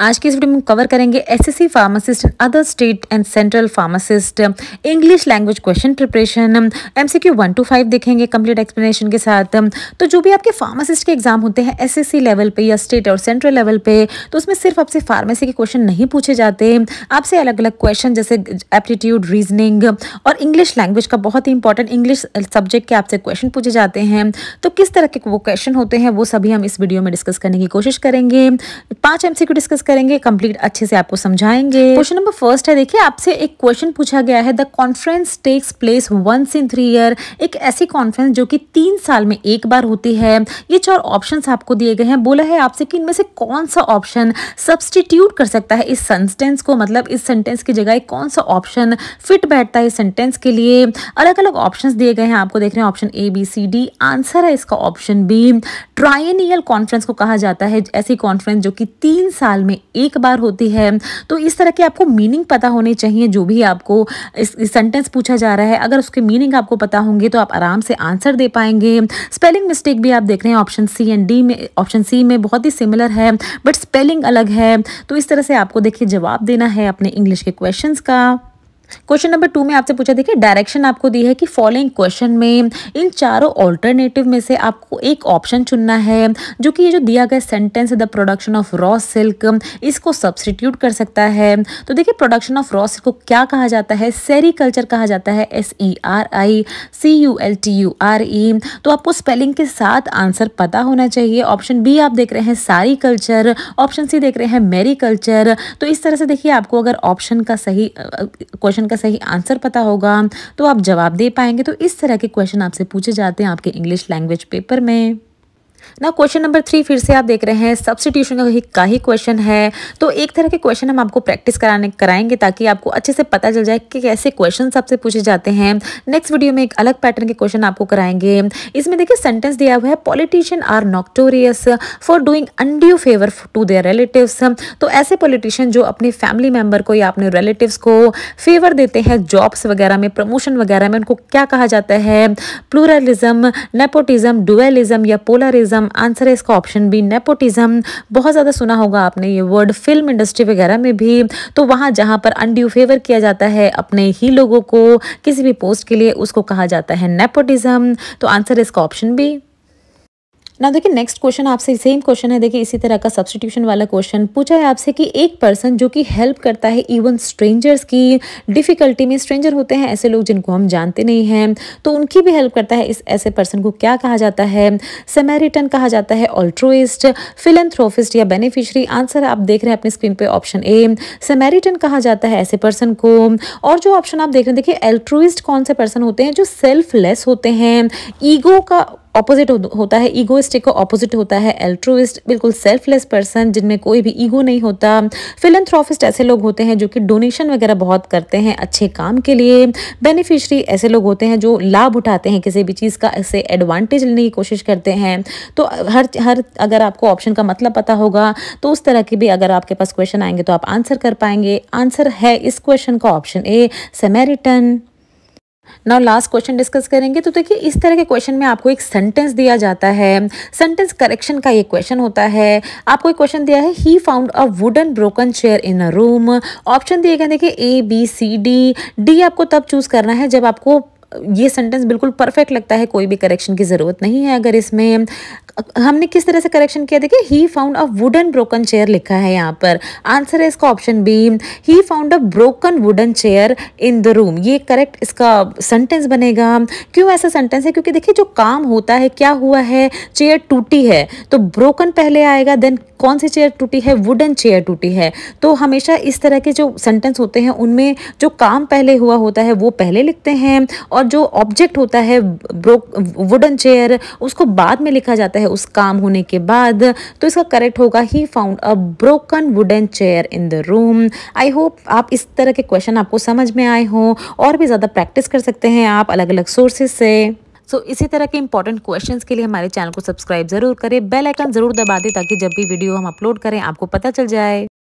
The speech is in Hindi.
आज की इस वीडियो में कवर करेंगे SSC pharmacist other state and central pharmacist English language question preparation MCQ one two five देखेंगे कंप्लीट एक्सप्लेनेशन के साथ तो जो भी आपके फार्मासिस्ट के एग्जाम होते हैं सी लेवल पे या स्टेट और सेंट्रल लेवल पे तो उसमें सिर्फ आपसे फार्मेसी के क्वेश्चन नहीं पूछे जाते आपसे अलग अलग क्वेश्चन जैसे एप्टीट्यूड रीजनिंग और इंग्लिश लैंग्वेज का बहुत ही इंपॉर्टेंट इंग्लिश सब्जेक्ट के आपसे क्वेश्चन पूछे जाते हैं तो किस तरह के वो क्वेश्चन होते हैं वो सभी हम इस वीडियो में डिस्कस करने की कोशिश करेंगे पाँच एम डिस्कस करेंगे कंप्लीट अच्छे से आपको समझाएंगे क्वेश्चन नंबर फर्स्ट है देखिए आपसे एक क्वेश्चन पूछा गया है the conference takes place once in three year एक ऐसी कॉन्फ्रेंस जो कि तीन साल में एक बार होती है ये चार ऑप्शन आपको दिए गए हैं बोला है आपसे कि इनमें से कौन सा ऑप्शन सब्सटीट्यूट कर सकता है इस सेंटेंस को मतलब इस सेंटेंस की जगह कौन सा ऑप्शन फिट बैठता है इस सेंटेंस के लिए अलग अलग ऑप्शन दिए गए हैं आपको देख रहे हैं option A B C D answer है इसका ऑप्शन बी ट्राइनियल कॉन्फ्रेंस को कहा जाता है ऐसी कॉन्फ्रेंस जो कि तीन साल में में एक बार होती है तो इस तरह के आपको मीनिंग पता होने चाहिए जो भी आपको इस सेंटेंस पूछा जा रहा है अगर उसके मीनिंग आपको पता होंगे तो आप आराम से आंसर दे पाएंगे स्पेलिंग मिस्टेक भी आप देख रहे हैं ऑप्शन सी एंड डी में ऑप्शन सी में बहुत ही सिमिलर है बट स्पेलिंग अलग है तो इस तरह से आपको देखिए जवाब देना है अपने इंग्लिश के क्वेश्चन का क्वेश्चन नंबर टू में आपसे पूछा देखिए डायरेक्शन आपको दी है कि फॉलोइंग क्वेश्चन में इन चारों ऑल्टरनेटिव में से आपको एक ऑप्शन चुनना है जो कि ये जो दिया गया सेंटेंस है the production of raw silk इसको सब्सटीट्यूट कर सकता है तो देखिए प्रोडक्शन ऑफ रॉ सिल्क को क्या कहा जाता है सेरीकल्चर कहा जाता है S E R I C U L T U R E तो आपको स्पेलिंग के साथ आंसर पता होना चाहिए ऑप्शन बी आप देख रहे हैं सारी कल्चर ऑप्शन सी देख रहे हैं मेरी कल्चर तो इस तरह से देखिए आपको अगर ऑप्शन का सही क्वेश्चन क्वेश्चन का सही आंसर पता होगा तो आप जवाब दे पाएंगे तो इस तरह के क्वेश्चन आपसे पूछे जाते हैं आपके इंग्लिश लैंग्वेज पेपर में ना क्वेश्चन नंबर थ्री फिर से आप देख रहे हैं सब्सटीट्यूशन का ही का ही क्वेश्चन है तो एक तरह के क्वेश्चन हम आपको प्रैक्टिस कराने कराएंगे ताकि आपको अच्छे से पता चल जाए कि कैसे क्वेश्चन आपसे पूछे जाते हैं नेक्स्ट वीडियो में एक अलग पैटर्न के क्वेश्चन आपको कराएंगे इसमें देखिए सेंटेंस दिया हुआ है politician are notorious for doing undue favour to their relatives तो ऐसे पॉलिटिशियन जो अपने फैमिली मेंबर को या अपने रिलेटिव्स को फेवर देते हैं जॉब्स वगैरह में प्रमोशन वगैरह में उनको क्या कहा जाता है प्लूरलिज्म नेपोटिज्म डुअलिज्म या पोलरिज्म आंसर है इसका ऑप्शन बी नेपोटिज्म बहुत ज़्यादा सुना होगा आपने ये वर्ड फिल्म इंडस्ट्री वगैरह में भी तो वहाँ जहाँ पर अनड्यू फेवर किया जाता है अपने ही लोगों को किसी भी पोस्ट के लिए उसको कहा जाता है नेपोटिज्म तो आंसर इसका ऑप्शन बी ना देखिए नेक्स्ट क्वेश्चन आपसे सेम क्वेश्चन है देखिए इसी तरह का सब्सटीट्यूशन वाला क्वेश्चन पूछा है आपसे कि एक पर्सन जो कि हेल्प करता है इवन स्ट्रेंजर्स की डिफ़िकल्टी में स्ट्रेंजर होते हैं ऐसे लोग जिनको हम जानते नहीं हैं तो उनकी भी हेल्प करता है इस ऐसे पर्सन को क्या कहा जाता है सेमेरिटन कहा जाता है ऑल्ट्रोइस्ट फिलेंथ्रोफिस्ट या बेनिफिशरी आंसर आप देख रहे हैं अपने स्क्रीन पर ऑप्शन ए सेमेरिटन कहा जाता है ऐसे पर्सन को और जो ऑप्शन आप देख रहे हैं देखिए एल्ट्रोइस्ट कौन से पर्सन होते हैं जो सेल्फलेस होते हैं ईगो का ऑपोजिट होता है ईगोइस्टिक का ऑपोजिट होता है एल्ट्रोइस्ट बिल्कुल सेल्फलेस पर्सन जिनमें कोई भी ईगो नहीं होता फिलंथ्रॉफिस्ट ऐसे लोग होते हैं जो कि डोनेशन वगैरह बहुत करते हैं अच्छे काम के लिए बेनिफिशरी ऐसे लोग होते हैं जो लाभ उठाते हैं किसी भी चीज़ का ऐसे एडवांटेज लेने की कोशिश करते हैं तो हर हर अगर आपको ऑप्शन का मतलब पता होगा तो उस तरह के भी अगर आपके पास क्वेश्चन आएंगे तो आप आंसर कर पाएंगे आंसर है इस क्वेश्चन का option A Samaritan now last question discuss करेंगे तो देखिए इस तरह के क्वेश्चन में आपको एक सेंटेंस दिया जाता है सेंटेंस करेक्शन का ये क्वेश्चन होता है आपको एक क्वेश्चन दिया है he found a wooden broken chair in a room option दिए गए देखिए A B C D D आपको तब चूज करना है जब आपको ये सेंटेंस बिल्कुल परफेक्ट लगता है कोई भी करेक्शन की ज़रूरत नहीं है अगर इसमें हमने किस तरह से करेक्शन किया देखिए he found a wooden broken chair लिखा है यहाँ पर आंसर है इसका option B he found a broken wooden chair in the room ये करेक्ट इसका सेंटेंस बनेगा क्यों ऐसा सेंटेंस है क्योंकि देखिए जो काम होता है क्या हुआ है चेयर टूटी है तो ब्रोकन पहले आएगा देन कौन सी चेयर टूटी है वुडन चेयर टूटी है तो हमेशा इस तरह के जो सेंटेंस होते हैं उनमें जो काम पहले हुआ होता है वो पहले लिखते हैं और जो ऑब्जेक्ट होता है ब्रोक वुडन चेयर उसको बाद में लिखा जाता है उस काम होने के बाद तो इसका करेक्ट होगा he found a broken wooden chair in the room I hope आप इस तरह के क्वेश्चन आपको समझ में आए हों और भी ज़्यादा प्रैक्टिस कर सकते हैं आप अलग अलग सोर्सेज से सो इसी तरह के इंपॉर्टेंट क्वेश्चंस के लिए हमारे चैनल को सब्सक्राइब जरूर करें बेल आइकन जरूर दबा दें ताकि जब भी वीडियो हम अपलोड करें आपको पता चल जाए